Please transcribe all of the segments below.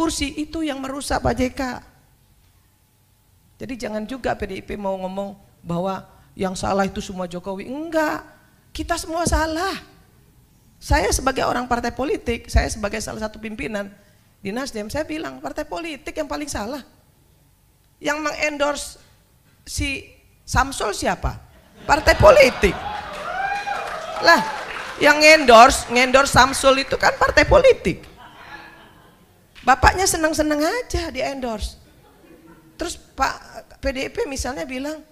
kursi itu yang merusak Pak JK. Jadi jangan juga PDIP mau ngomong bahwa yang salah itu semua Jokowi. Enggak, kita semua salah. Saya sebagai orang partai politik, saya sebagai salah satu pimpinan di Nasdem, saya bilang partai politik yang paling salah. Yang mengendorse si Samsul siapa? Partai politik. Lah, yang endorse, endorse Samsul itu kan partai politik. Bapaknya senang-senang aja di endorse. Terus Pak PDIP misalnya bilang,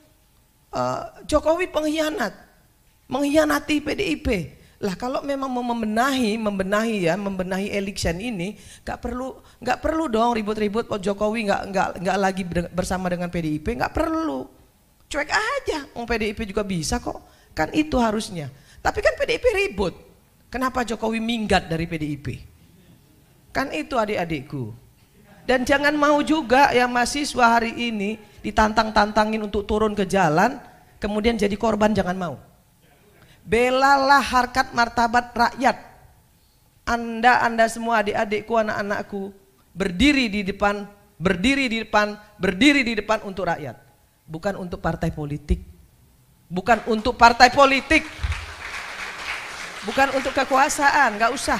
e, Jokowi pengkhianat, mengkhianati PDIP. Lah kalau memang mau membenahi, membenahi ya, membenahi election ini, nggak perlu nggak perlu dong ribut-ribut Pak oh, Jokowi nggak nggak nggak lagi bersama dengan PDIP, nggak perlu. Cuek aja, Om oh, PDIP juga bisa kok. Kan itu harusnya. Tapi kan PDIP ribut. Kenapa Jokowi minggat dari PDIP? Kan itu adik-adikku. Dan jangan mau juga yang mahasiswa hari ini ditantang-tantangin untuk turun ke jalan, kemudian jadi korban jangan mau. Belalah harkat martabat rakyat. Anda, Anda semua adik-adikku, anak-anakku, berdiri di depan, berdiri di depan, berdiri di depan untuk rakyat. Bukan untuk partai politik. Bukan untuk partai politik. Bukan untuk kekuasaan, nggak usah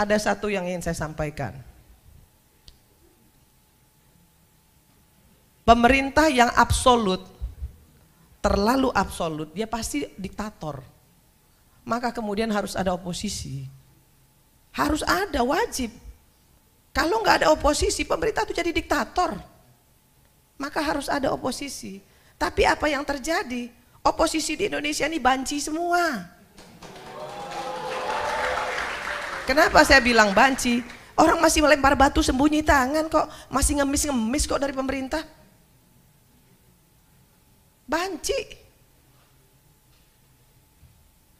ada satu yang ingin saya sampaikan. Pemerintah yang absolut, terlalu absolut, dia pasti diktator. Maka kemudian harus ada oposisi. Harus ada, wajib. Kalau nggak ada oposisi, pemerintah itu jadi diktator. Maka harus ada oposisi. Tapi apa yang terjadi? Oposisi di Indonesia ini banci semua. Kenapa saya bilang banci? Orang masih melempar batu sembunyi tangan kok, masih ngemis-ngemis kok dari pemerintah. Banci.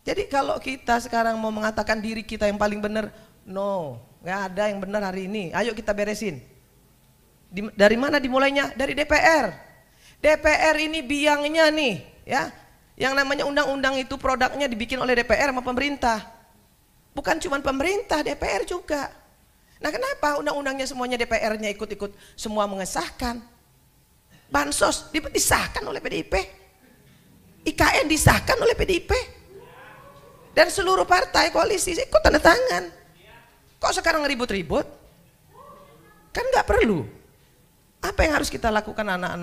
Jadi kalau kita sekarang mau mengatakan diri kita yang paling benar, no, nggak ada yang benar hari ini. Ayo kita beresin. dari mana dimulainya? Dari DPR. DPR ini biangnya nih, ya. Yang namanya undang-undang itu produknya dibikin oleh DPR sama pemerintah. Bukan cuma pemerintah, DPR juga. Nah kenapa undang-undangnya semuanya DPR-nya ikut-ikut semua mengesahkan? Bansos disahkan oleh PDIP. IKN disahkan oleh PDIP. Dan seluruh partai koalisi ikut tanda tangan. Kok sekarang ribut-ribut? Kan nggak perlu. Apa yang harus kita lakukan anak-anak?